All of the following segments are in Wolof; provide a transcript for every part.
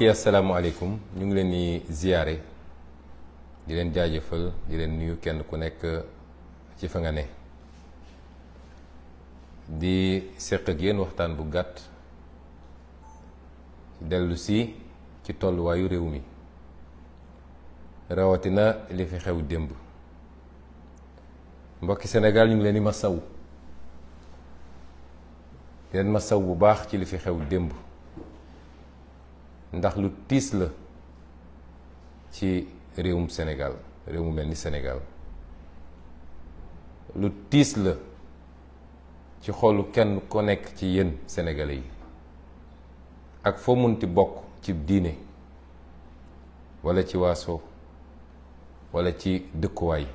mbokk yi asalaamaaleykum ñu ngi leen di ziyaare di leen jaajëfal di leen nuyu kenn ku nekk ci fa nga ne di seq ak yéen waxtaan bu gàtt dellu ci tolluwaayu réew mi rawatina li fi xew démb mbokki Sénégal ñu ngi leen di ma masaw di leen saw bu baax ci li fi xew démb ndax lu tiis la ci réewum Sénégal réew mu mel ni Sénégal lu tiis la ci xolu kenn ko nekk ci yéen sénégalais yi ak foo munti bokk ci diine wala ci waaso wala ci dëkkuwaay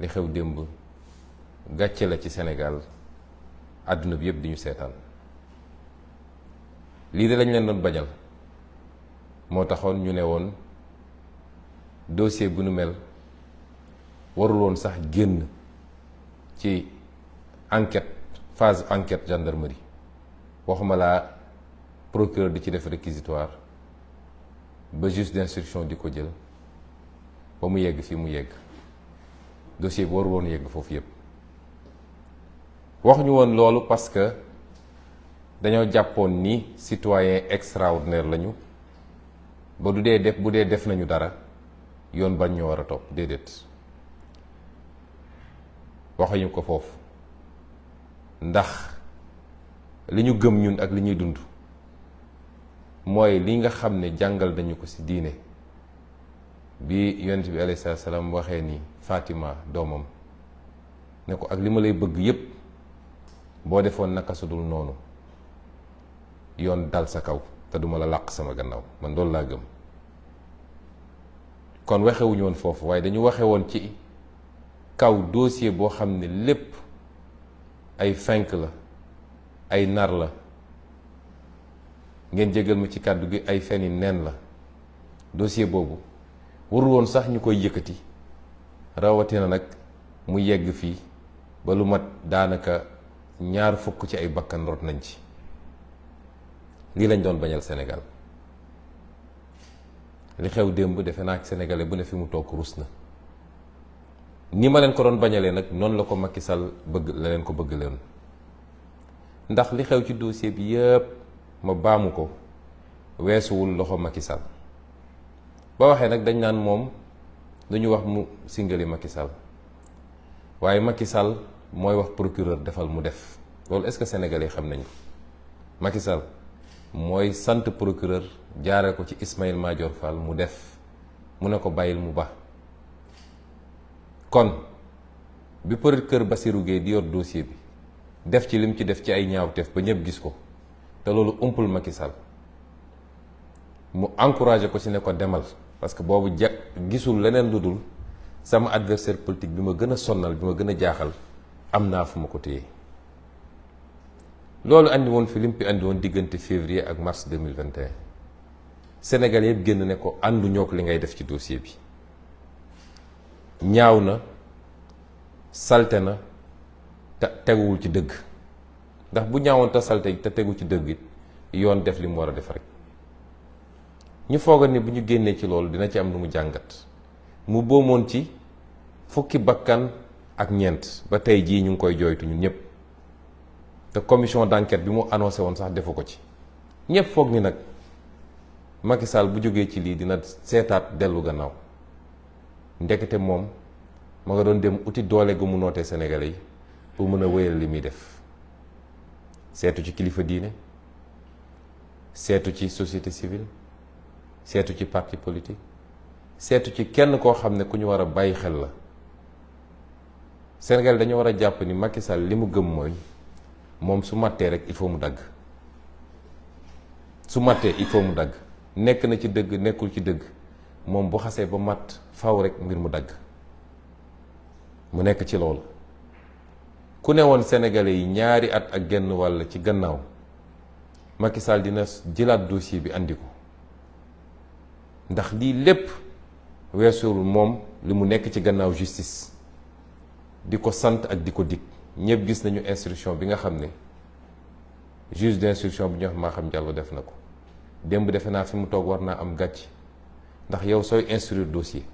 li xew démb gàcce la ci Sénégal àdduna bi yëpp di ñu seetaan lii de lañ leen doon bañal moo taxoon ñu ne woon dossier bu nu mel warul woon sax génn ci enquête phase enquête gendarmerie waxuma laa procureur di ci def réquisitoire ba juge d'instruction di ko jël ba mu yegg fii mu yegg dossier bi warul yegg foofu yépp wax woon loolu parce dañoo japon ni citoyen extraordinaire lañu ba du dee def bu dee def nañu dara yon bañ ñu war a topp déedéet waxuñu ko foofu ndax li ñu gëm ñun ak li ñuy dund mooy li nga xam ko ci bi yonent bi alayhi salam salaam ni Fatima Domom, ne ko ak li ma lay bëgg yépp naka su nonu. yoon dal sa kaw te duma la làq sama gannaaw man loolu laa gëm kon waxewuñu woon foofu waaye dañu waxe woon ci kaw dossier boo xam ne lépp ay fenk la ay nar la ngeen jégal ma ci kàddu gi ay feni neen la dossier boobu warul woon sax ñu koy yëkkati rawatina nag mu yegg fii ba lu mat daanaka ñaar fukk ci ay bakkan rot nañ ci li lañ doon bañal Sénégal li xew demb defe naa ak sénégalais bu ne fi mu tok rusna ni ma len ko doon bañalee nak non la ko Macky Sall bëgg la len ko bëgg leen ndax li xew ci dossier bi yépp ma baamu ko loxo Macky Sall ba waxee nak dañ nan mom dañu wax mu singali Macky Sall waye Macky Sall moy wax procureur defal mu def lol est-ce que sénégalais xam nañ ko Macky Sall mooy sant procureur jaare ko ci Ismaïla Madior fal mu def mu ne ko bàyyil mu ba kon bi procureur Bassirou Guèye di yor dossier bi def ci lim ci def ci ay ñaawteef ba ñëpp gis ko te loolu umpul Macky Sall mu encouragé ko ci ne ko demal parce que boobu ja gisul leneen lu dul sama adversaire politique bi ma gën a sonnal bi ma gën a jaaxal am naa fu ma ko téye loolu andi woon fi lim fi woon diggante février ak mars 2021 Sénégal yëpp génn ne ko àndu ko li ngay def ci dossier bi ñaaw na salte na te teguwul ci dëgg ndax bu ñaawoon salte te tegu ci dëgg yoon def li mu war a def rek ñu foogal ni bu ñu génnee ci loolu dina ci am lu mu jàngat mu boomoon ci fukki bakkan ak ñeent ba tey jii ñu ngi koy jooytuñu ñun ñëpp te commission d'enquête bi mu annoncé woon sax defu ko ci ñëpp foog ni nag Macky Sall bu jógee ci lii dina seetaat dellu gannaaw ndekete moom ma nga doon dem uti doole gu mu nootee Sénégalais yi pour mën a wéyal li muy def seetu ci kilifa diine seetu ci société civile seetu ci parti politique seetu ci kenn koo xam ne ku ñu war a bàyyi xel la Sénégal dañu war a jàpp ni Macky Sall li mu gëm mooy moom su mattee rek il faut mu dagg su mattee il faut mu dagg nekk na ci dëgg nekkul ci dëgg moom bu xasee ba matt faw rek ngir mu dagg mu nekk ci lool ku ne woon Sénégalais yi ñaari at ak genn wàll ci gannaaw Macky Sall dina jëlaat dossier bi andi ko ndax lii lépp weesuwul moom li mu nekk ci gannaaw justice di ko sant ak di ko dig ñëpp gis nañu instruction bi nga xam ne juge d'instruction bi ñu wax Maham Diallo def na ko démb defe naa fi mu toog war naa am gàcc ndax yow sooy instruire dossier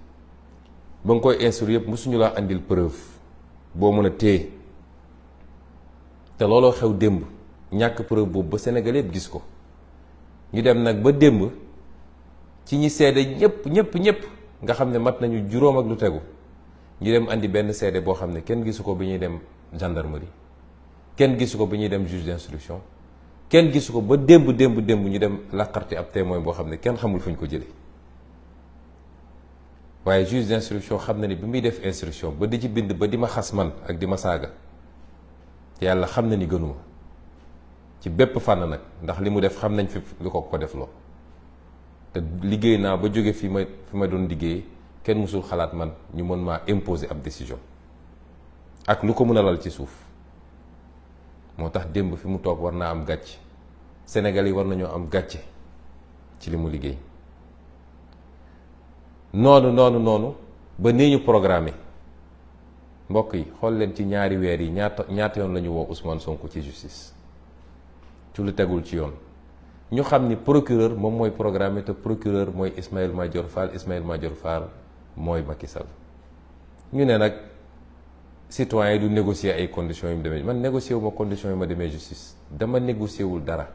ba nga koy instruire yëpp mosuñu laa andil preuve boo mën a téye te looloo xew démb ñàkk preuve boobu ba Sénégal yëpp gis ko ñu dem nag ba démb ci ñi seede ñëpp ñëpp ñëpp nga xam ne mat nañu juróom ak lu tegu ñu dem indi benn seede boo xam ne kenn gisu ko bi ñuy dem. gendarmerie kenn gisu ko ba ñuy dem juge d'instruction kenn gisu ko ba démb démb démb ñu dem laqarti ab témoin boo xam ne kenn xamul fu ñu ko jële waaye juge d'instruction xam na ni bi muy def instruction ba di ci bind ba di ma xas man ak di ma saaga te yàlla xam na ni gënuma ci bépp fànn nag ndax li mu def xam nañ fi lu ko ko def loo te liggéey naa ba jóge fi ma fi may doon liggéey kenn mësul xalaat man ñu mën maa imposer ab décision ak lu ko mën a lal ci suuf moo tax démb fi mu toog war naa am gàcce Sénégal yi war nañoo am gàcce ci li mu liggéey noonu noonu noonu ba nii ñu programmé mbokk yi xool leen ci ñaari weer yi ñaata ñaata yoon la ñu woo Ousmane Sonko ci justice ci lu tegul ci yoon ñu xam ni procureur moom mooy programme te procureur mooy Ismaïla Madior Fall Ismaïla Madior Fall mooy Macky ñu ne nag citoyen du négocier ay conditions de mu demee man négocier ma conditions de ma demee justice dama négocier wul dara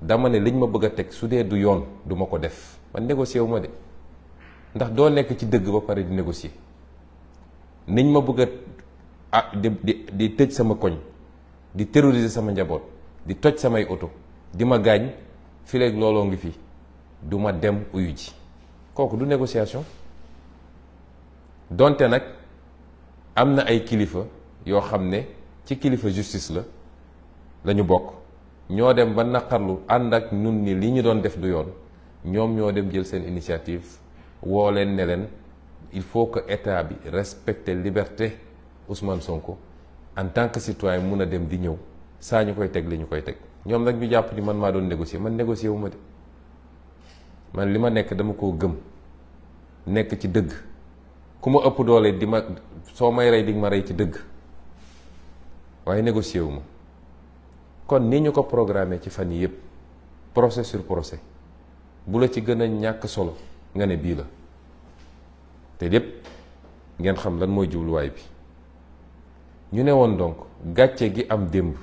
dama ne liñ ma bëgg a soudé su du yoon du ko def man négocier wu ma de ndax do nekk ci dëgg ba paré di négocier niñ ma bëgg de ah, di di di sama koñ di terroriser sama njabot di toj sama auto di ma gaañ fileeg lolo ngi fi du dem uyu ci kooku du négociation donté nak am na ay kilifa yoo xam ne ci kilifa justice la la bokk ñoo dem ba naqarlu ànd ak ñun ni li ñu doon def du yoon ñoom ñoo dem jël seen initiative woo leen ne leen il faut que état bi respecte liberté Ousmane Sonko en tant que citoyen mun a dem di ñëw saa ñu koy teg lañu koy teg ñoom nag ñu jàpp ni man maa doon négocier man négocier wu ma de man li ma nekk dama koo gëm nekk ci dëgg ku ma ëpp doole di ma soo may rey di nga ma rey ci dëgg waaye négocié wu ma kon ni ñu ko programmé ci fan yi yëpp procès sur procès bu la ci gën a ñàkk solo nga ne bii la te lépp ngeen xam lan mooy jubluwaay bi ñu ne woon donc gàcce gi am démb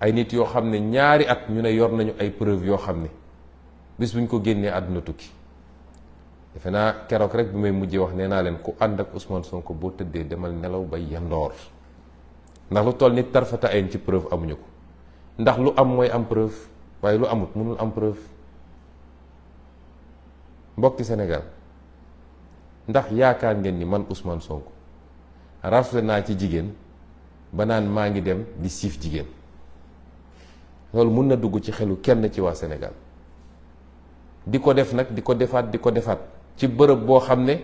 ay nit yoo xam ne ñaari at ñu ne yor nañu ay preuve yoo xam ne bis buñ ko génnee àdduna tukki defena kérok rek bi may mujjé wax néna len ku ànd ak Ousmane Sonko bo tëddee demal nelaw ba yandor ndax lu toll ni tarfata ayn ci preuve amuñu ko ndax lu am moy am preuve lu amut mënul am preuve mbokki Sénégal ndax yaakaar ngeen ni man Ousmane Sonko rafle na ci mangi ba ngi dem di sif jigen lolou mën na dugg ci xelu kenn ci wa Sénégal di def nak di defat diko di ci bërëb boo xam ne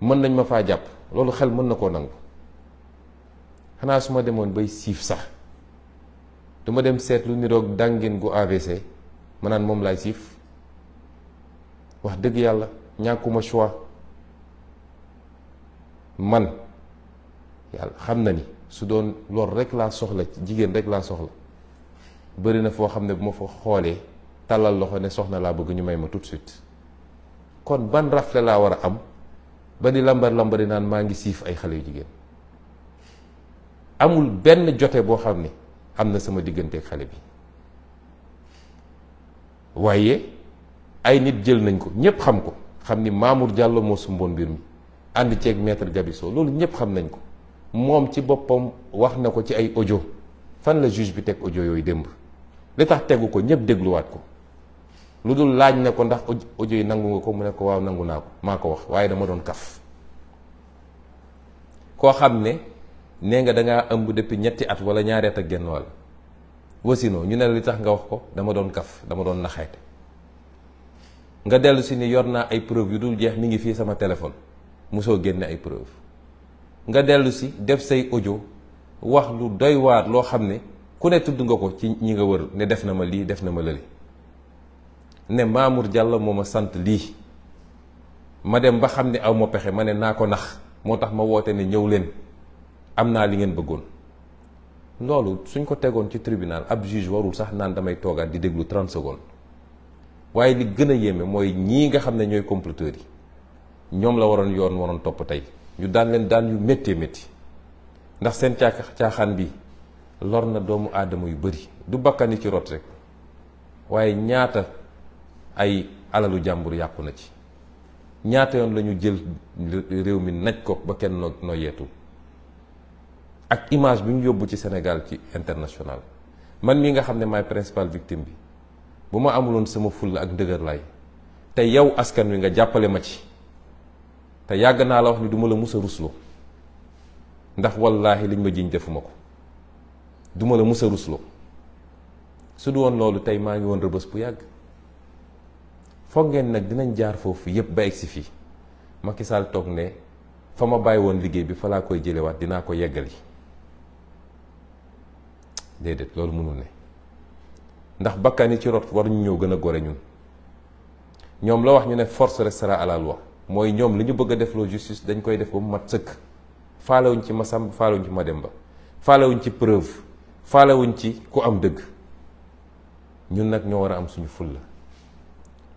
mën nañ ma faa jàpp loolu xel mën na koo nangu xanaa su ma demoon bay siif sax du dem seetlu niroog dàngin gu AVC ma naan moom laay siif wax dëgg yàlla ñàkkuma choix man yàlla xam na ni su doon loolu rek laa soxla jigéen rek laa soxla bëri na foo xam ne bu ma fa xoolee tàllal loxo ne soxna laa bëgg ñu may ma tout de suite kon ban rafle laa war a am ba di lambar lambari naan maa ngi siif ay xale yu jigéen amul benn jote boo xam ni am na sama digganteeg xale bi waaye ay nit jël nañ ko ñëpp xam ko xam ni Mamour Diallo moo sumboon mbir mi ànd ceeg maître Gabiso loolu ñëpp xam nañ ko moom ci boppam wax na ko ci ay audio fan la juge bi teg audio yooyu démb li tax tegu ko ñëpp dégluwaat ko lu dul laaj na ko ndax audio yi nangu nga ko mu ne ko waaw nangu naa ko maa ko wax waaye dama doon kaf koo xam ne nee nga dangaa ëmb depuis ñetti at wala ñaari at ak genn wàll wasinoo ñu ne li tax nga wax ko dama doon kaf dama doon naxeete nga dellu si ni yor naa ay preuve yu dul jeex mi ngi fii sama téléphone musoo génne ay preuve nga dellu si def say audio wax lu doy waar loo xam ne ku ne tudd nga ko ci ñi nga wër ne def na ma lii def na ma lële ne Mamour jàll moo ma sant lii ma dem ba xam ne aw ma pexe ma ne naa ko nax moo tax ma woote ne ñëw leen am naa li ngeen bëggoon loolu suñ ko tegoon ci tribunal ab juge warul sax naan damay toogaat di déglu 30 secondes waaye li gën a yéeme mooy ñii nga xam ne ñooy comploteurs yi ñoom la waroon yoon waroon topp tey ñu daan leen daan yu méttee métti ndax seen caaxaan bi lor na doomu aadama yu bari du bakkan yi ci rot rek waaye ñaata. ay alalu jambur yakku na ci ñaata yon lañu jël réew mi naj ko ba kenn ak image bi ñu yobbu ci Sénégal ci international man mi nga xam may principal victime bi Buma amulon sama ful ak lay te yow askan wi nga jappalé ma ci te yag na la wax ni duma la musa ruslo ndax wallahi liñ ma jiñ defumako duma la musa ruslo su du won lolou tay ma ngi won rebeus bu yag foog ngeen nag dinañ jaar foofu yépp ba egsi fii Macky Sall toog ne fa ma bàyyi woon liggéey bi fa laa koy jëlewaat dinaa ko yeggali déedéet loolu mënul ne ndax bakkan yi ci rot war ñu ñëw gën a gore ñun ñoom la wax ñu ne force restera à la mooy ñoom li ñu bëgg a def loo justice dañ koy def ba mu mat sëkk faalewuñ ci Masamba faalewuñ ci Mademba faalewuñ ci preuve faalewuñ ci ku am dëgg ñun nag ñoo war a am suñu fulla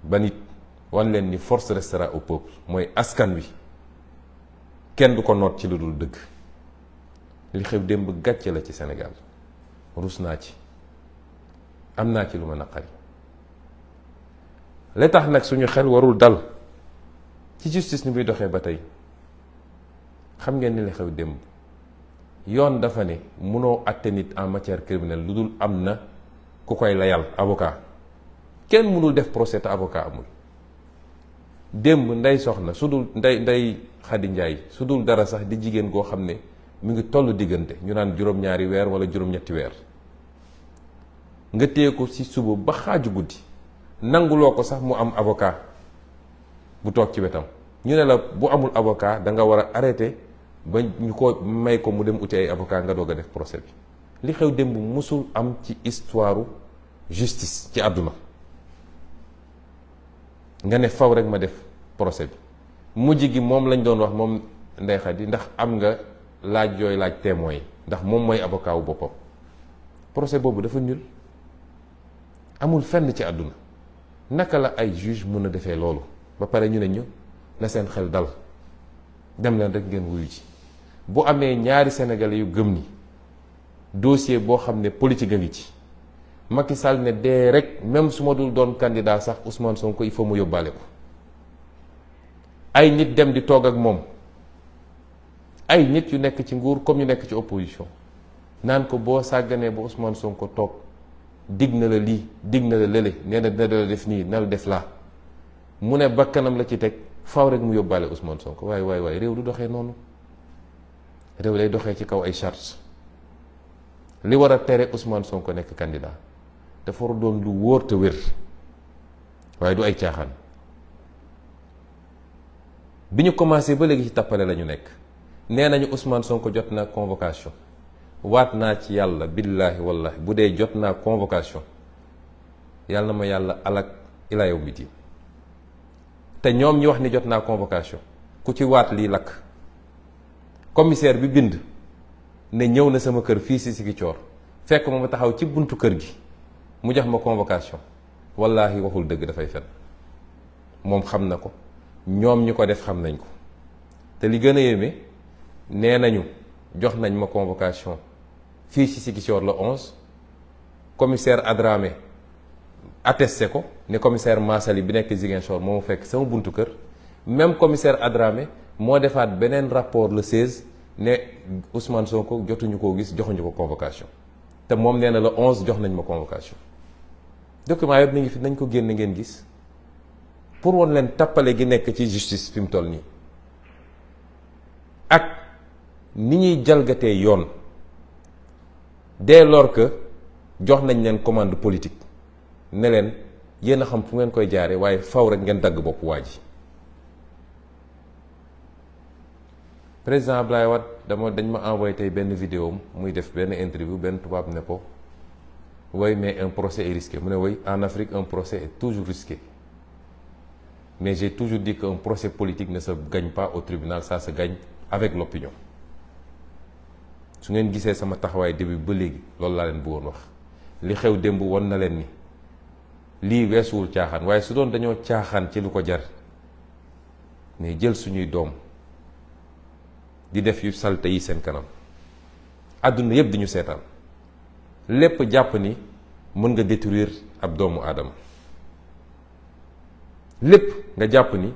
ba nit wan leen ni force restera au peuple mooy askan wi kenn du ko noot ci lu dul dëgg li xew démb gàcce la ci senegal rus naa ci am naa ci lu ma naqari li tax nag suñu xel warul dal ci justice ni muy doxee ba tey xam ngeen ni li xew démb yoon dafa ne mënoo àtte nit en matière criminelle lu dul am na ku koy layal avocat kenn mënul def procès ta avocat amul demb nday soxna sudul dul nday nday xadi njaay su dara sax di jigen go xamne mi ngi tollu diggante ñu naan juroom ñaari wër wala juroom ñetti wër nga téye ko ci suba ba xaju guddi nanguloko sax mu am avocat bu tok ci wetam ñu ne la bu amul avocat da nga wara arrêté ba ñu ko may ko mu dem ay avocat nga doga def procès bi li xew demb musul am ci histoire justice ci aduna nga ne faw rek ma def procès bi mujj gi moom lañ doon wax moom Ndeye Khady ndax am nga laaj yooyu laaj témoin yi ndax moom mooy avocat wu boppam procès boobu dafa ñul amul fenn ci àdduna naka la ay juge mun a defee loolu ba pare ñu ne ñu na seen xel dal dem leen rek ngeen wuyu ji bu amee ñaari sénégalais yu gëm ni dossier boo xam ne politique a ngi ci Macky Sall ne dee rek même su ma dul doon candidat sax Ousmane Sonko i faut mu yóbbaale ko ay nit dem di toog ak moom ay nit yu nekk ci nguur comme yu nekk ci opposition naan ko boo sàgganee ba Ousmane Sonko toog digg na la lii digg na la lële nee na dina la def nii na la def laa mu ne bakkanam la ci teg faw rek mu yóbbaale Ousmane Sonko waaye waaye waaye réew du doxee noonu réew lay doxee ci kaw ay chartes li war a tere Ousmane Sonko nekk candidat. te war a doon lu wóor te wér waaye du ay caaxaan bi ñu commencé ba léegi ci tappale la nekk nee nañu Ousmane Sonko jot na convocation waat naa ci yàlla billaahi wallahi bu dee jot naa convocation yàlla na ma yàlla alak ilaa yow miti te ñoom ñi wax ni jot naa convocation ku ci waat lii lakk commissaire bi bind ne ñëw na sama kër fii si Ziguinchor fekk ma ma taxaw ci buntu kër gi mu jox ma convocation Wallahi, waxul dëgg dafay fen moom xam na ko ñoom ñu ko def xam nañ ko te li gën a yéeme nee nañu jox nañ ma convocation fii ci Ziguinchor le 11 commissaire Adramé attesté ko ne commissaire Massali bi nekk Ziguinchor moo fekk sama buntu kër même commissaire Adramé moo defaat beneen rapport le 16 ne Ousmane Sonko jotuñu koo gis joxuñu ko convocation te moom nee na le 11 jox nañ ma convocation. document yëpp mi ngi fi nañ ko génn ngeen gis pour woon leen tappale gi nekk ci justice fi mu toll nii ak ni ñuy jalgatee yoon dès lors que jox nañ leen commande politique ne leen yéen a xam fu ngeen koy jaare waaye faw rek ngeen dagg bopp waa ji président Ablaye Wade dama dañ ma envoyé tey benn vidéo muy def benn interview benn tubaab ne ko oui, mais un procès est risqué. Oui, en Afrique, un procès est toujours risqué. Mais j'ai toujours dit qu'un procès politique ne se gagne pas au tribunal, ça se gagne avec l'opinion. su ngeen gisee sama taxawaay début ba léegi ce laa leen bëggoon wax li xew démb won na leen ni lii ce caaxaan waaye su doon dañoo caaxaan ci lu jar mais jël suñuy doom di def yu salte yi kanam àdduna yeb di ñu lépp jàpp ni mën nga détruire ab doomu aadama lépp nga jàpp ni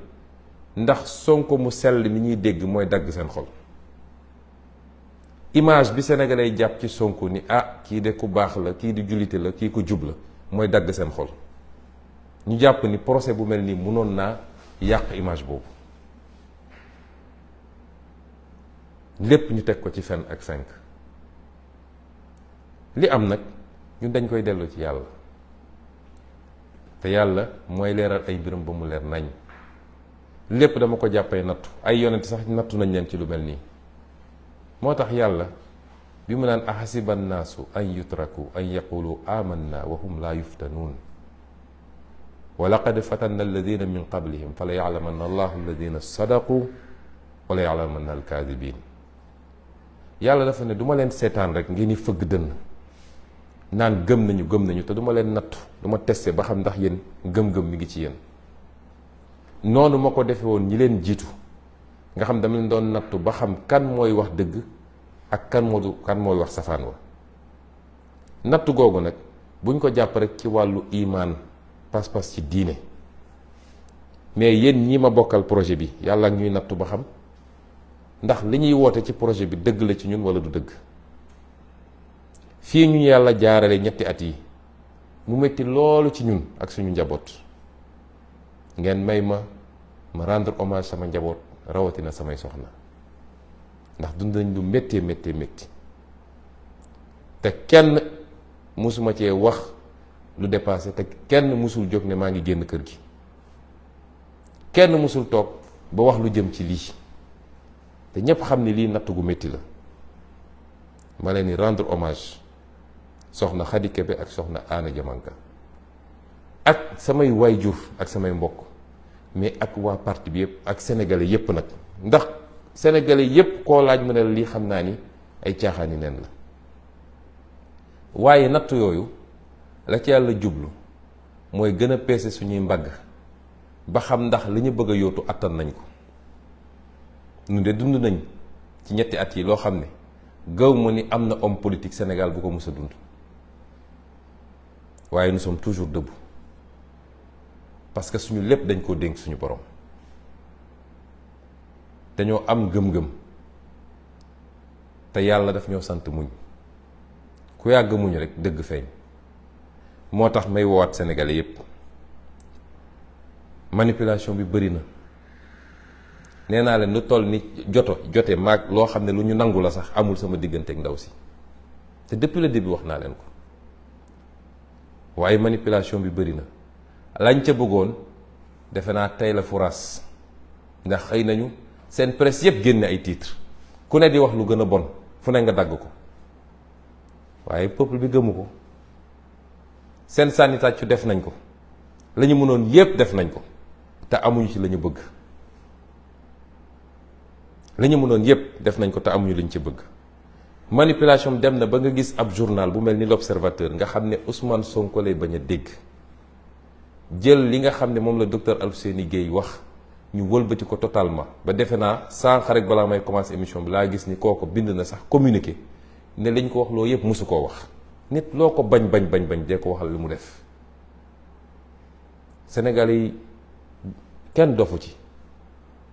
ndax Sonko mu sell mi ñuy dégg mooy dagg seen xol image bi sénégalais yi jàpp ci Sonko ni ah kii de ku baax la kii di jullite la kii ko jub la mooy dagg seen xol ñu jàpp ni procès bu mel nii mënoon naa yàq image boobu lépp ñu teg ko ci fen ak cinq li am nag ñun dañ koy dellu ci yàlla te yàlla mooy leeral ay mbiram ba mu leer nañ lépp dama ko jàppee nattu ay yonent sax nattu nañ leen ci lu mel nii moo tax yàlla bi mu an yutraku an yaqulu amanna wa hum laa yuftanuun wa laqad fatanna alladina min qablihim la yalamanna allahu alladina sadaqu wa la yalamanna alkaadibin yàlla dafa ne du ma leen seetaan rek ngeen di naan gëm nañu gëm nañu te du leen nattu du ma ba xam ndax yéen gëm-gëm ngi ci yéen noonu ma ko defe woon ñi leen jiitu nga xam dama leen doon nattu ba xam kan mooy wax dëgg ak kan moo wax safaan wa nattu googu nag buñ ko jàpp ci wàllu imaan pas-pas ci diine mais yéen ñi ma bokkal projet bi yàlla ak ñuy nattu ba xam ndax li ñuy woote ci projet bi dëgg la ci ñun wala du dëgg fi ñu yalla jaarale ñetti at yi mu metti loolu ci ñun ak suñu njabot ngeen may ma ma rendre hommage sama rawati rawatina samay soxna ndax dund nañ du metti metti metti te kenn musuma cee wax lu dépassé te kenn musul jog ne maa ngi génn kër gi kenn musul toog ba wax lu jëm ci lii te ñépp xam ne lii natt gu la ma rendre hommage soxna khadike Kebe ak soxna Aana Jamanka ak samay wayjuf ak samay mbok mais ak wa parti bi yep ak sénégalais yep nak ndax sénégalais yep ko laaj mu ne lii xam ni ay tiaxani nen la waye nat yoyu la ci yalla jublu moy gëna pécé suñu mbag ba xam ndax liñu bëgg yotu atal nañ ko ñu dé dund nañ ci ñetti at yi lo xamné gaw ni amna homme politique Sénégal bu ko mësa dund waaye nous sommes toujours debout parce que suñu lépp dañ koo dénk suñu borom dañoo am gëm-gëm te yàlla daf ñoo sant muñ ku yàgg muñ rek dëgg feeñ moo tax may wowaat sénégalais yépp manipulation bi bëri na nee naa leen lu toll ni joto jote maag loo xam ne lu ñu nangu la sax amul sama diggante ak ndaw si te depuis le début wax naa leen ko waye manipulation bi beuri na lañ ca bëggoon defe naa tey la furaas ndax xëy nañu seen presse yëpp génne ay titre ku ne di wax lu gëna bon fu ne nga dag ko waye peuple bi gëmuko sen sanita ci def nañ ko lañu mënon def nañ ko te amuñu ci lañu bëgg lañu mënon def nañ ko te amuñu lañ ci bëgg manipulation dem na ba nga gis ab journal bu mel ni l'observateur nga xam ne Ousmane Sonko lay bañ a dégg jël li nga xam ne moom la docteur Alfousseyni Guèye wax ñu wëlbati ko totalement ba defe naa sànq rek balaa may commencer émission bi laa gis ni kooku bind na sax communiqué ne liñ ko wax loolu yëpp mosu koo wax nit loo ko bañ bañ bañ bañ dee ko waxal li mu def Sénégal yi kenn dofu ci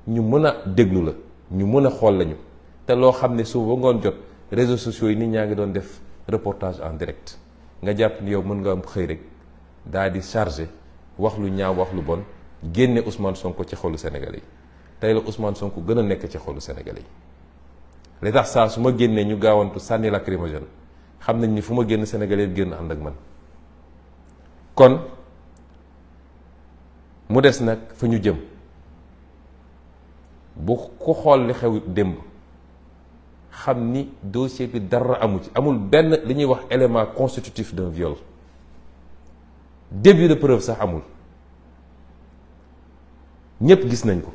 ñu mën a déglu la ñu mën a xool lañu te loo xam ne suba ba ngoon réseaux sociaux yi ni ñaa ngi doon def reportage en direct nga jàpp ni yow mën nga am xëy rek daal di chargé wax lu ñaaw wax lu bon génne Ousmane Sonko ci xolu senegal yi tey la Ousmane Sonko gën a nekk ci xolu senegal yi li tax saa su ma génnee ñu gaawantu sànni lacrymogène xam nañ ni fu ma génn Sénégalais yi génn ànd ak man kon mu des nag fa ñu jëm bu ku xool li xew démb xamni dossier bi dara amu ci amul benn li ñuy wax élément constitutif d'un viol début de preuve sax amul ñëpp gis nañ ko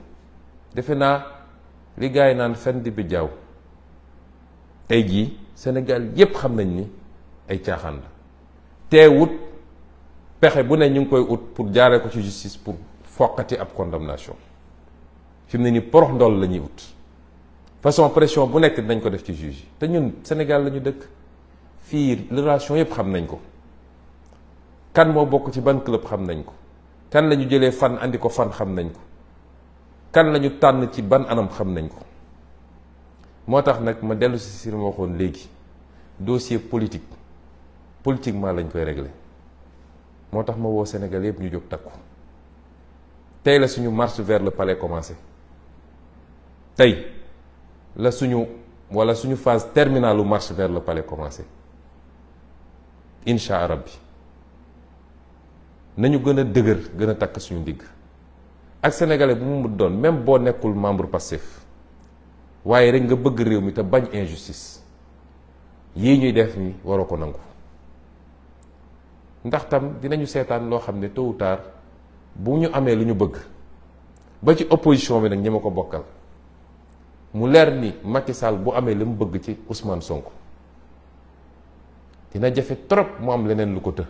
defe naa li gars yi naan fen di bi jaaw tey jii Sénégal yépp xam nañ ni ay caaxaan la teewut pexe bu ne ñu ngi koy ut pour jaaree ko ci justice pour foqati ab condamnation fi mu ne ni porox ndool la ñuy ut façon pression bu nek dañ ko def ci juge té ñun Sénégal lañu ñu dëkk fii relation yëpp xam nañ ko kan mo bok ci ban club xam nañ ko kan lañu jëlé fan andi ko fan xam nañ ko kan lañu tann ci ban anam xam nañ ko motax nak ma dellu ci sir mo waxoon légui dossier politique politiquement lañ koy régler motax tax ma woo Sénégal yëpp ñu jóg takku tay la suñu marche vers le palais commencé tay la suñu wala suñu phase terminal u marche vers le palais commencé incha bi nañu gën a dëgër gën a takk suñu ndigg ak sénégalais bu mu doon même boo nekkul membre passif waaye rek nga bëgg réew mi te bañ injustice yi ñuy def ni waroo ko nangu ndaxtam dinañu seetaan loo xam ne tôt ou tard bu ñu amee lu ñu bëgg ba ci opposition bi nag ñi ma ko bokkal mu leer ni Macky bu amee li mu bëgg ci Ousmane sonk dina jafe trop mu am leneen lu ko të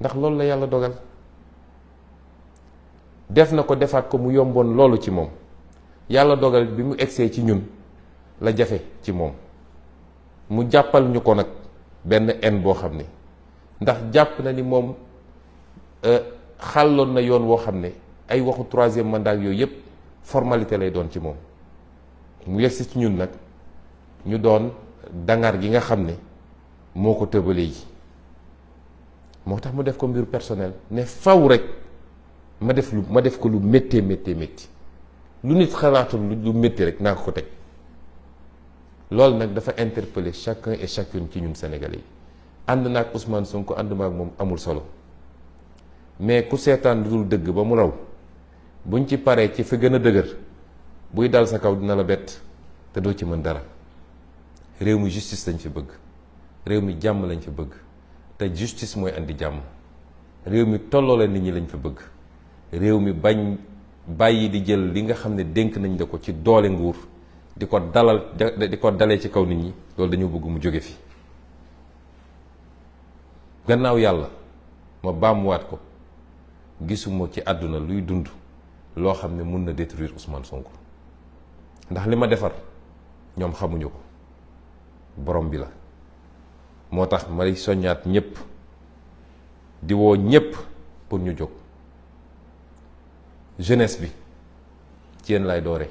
ndax loolu la yàlla dogal def na ko defaat ko mu yomboon loolu ci moom yàlla dogal bi mu egsee ci ñun la jafe ci moom mu jàppal ñu ko nag benn en boo xam ne ndax jàpp na ni moom euh, xàlloon na yoon woo xam ne ay waxu troisième mandat yooyu yëpp formalité lay doon ci moom mu yegsi ci ñun nag ñu doon dangar gi nga xam ne moo ko tëbalee ji moo tax mu def ko mbiru personnel ne faw rek ma def lu ma def ko lu méttee méttee métti lu nit xalaatul lu métti rek naa ko ko teg loolu nag dafa interpeller chaque et une ci ñun sénégalais yi ànd naa ak Ousmane Sonko ànduma ak moom amul solo mais ku seetaan lu dul dëgg ba mu raw buñ ci paree ci fi gën a dëgër buy dal sa kaw dina la bett te doo ci mën dara réew mi justice lañ fi bëgg réew mi jàmm lañ fi bëgg te justice mooy indi jàmm réew mi tolloole nit ñi lañ fi bëgg réew mi bañ bàyyi di jël li nga xam ne dénk nañ la ko ci doole nguur di ko dalal di ko dalee ci kaw nit ñi loolu dañoo bëgg mu jóge fi gannaaw yàlla ma baamuwaat ko gisuma ci àdduna luy dund loo xam ne mun na détruire Ousmane Sonko ndax li ma defar ñoom xamuñu ko borom bi la moo tax may soññaat ñëpp diwoo woo ñëpp pour ñu jóg jeunesse bi ci yéen lay doore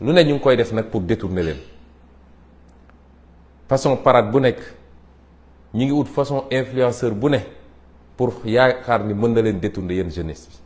lu ne ñu ngi koy def nag pour détourner leen façon parade bu nekk ñi ngi wut façon influenceur bu ne pour yaakaar ni mën na leen détourner yéen jeunesse bi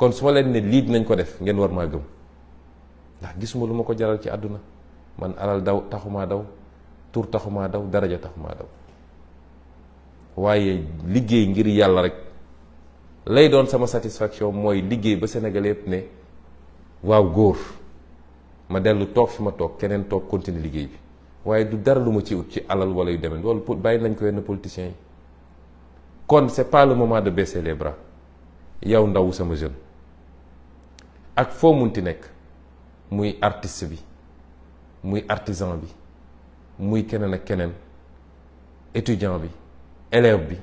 kon su ma leen ne lii dinañ ko def ngeen war maa gëm ndax gisuma lu ma ko jaral ci àdduna man alal daw taxumaa daw tur taxumaa daw daraja taxumaa daw waaye liggéey ngir yàlla rek lay doon sama satisfaction mooy liggéey ba Sénégal yëpp ne waaw góor ma dellu toog fi ma toog keneen toog continuer liggéey bi waaye du dara lu ma ci ut ci alal wala yu demee loolu bàyyi nañ ko yenn politiciens yi kon c'est pas le moment de baisser les bras yow ndaw sama jeune ak foo munti nekk muy artiste bi muy artisan bi muy keneen ak keneen étudiant bi élève bi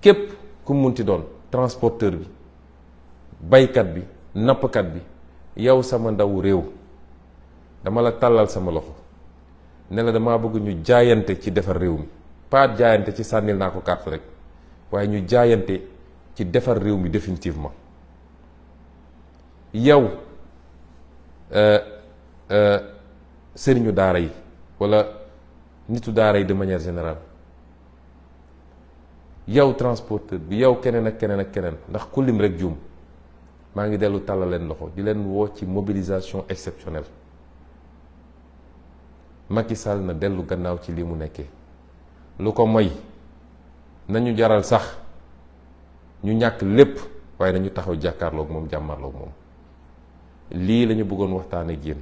képp ku munti doon transporteur bi baykat bi nappkat bi yow sama ndaw réew dama la tàllal sama loxo ne la dama bëgg ñu jaayante ci defar réew mi pas jaayante ci sànnil naa ko carte rek waaye ñu jaayante ci defar réew mi définitivement yow euh, euh, sëriñu daara yi walla nitu daara yi de manière générale yow transporteur bi yow keneen ak keneen ak keneen ndax ku rek juum maa ngi dellu tàllal leen loxo di leen woo ci mobilisation exceptionnelle Macky Sall na dellu gannaaw ci lii mu nekkee lu ko moy nañu jaral sax ñu ñàkk lépp waaye nañu taxaw jàkkaarlook moom jàmmarloog moom lii lañu bëggoon waxtaan ak yéen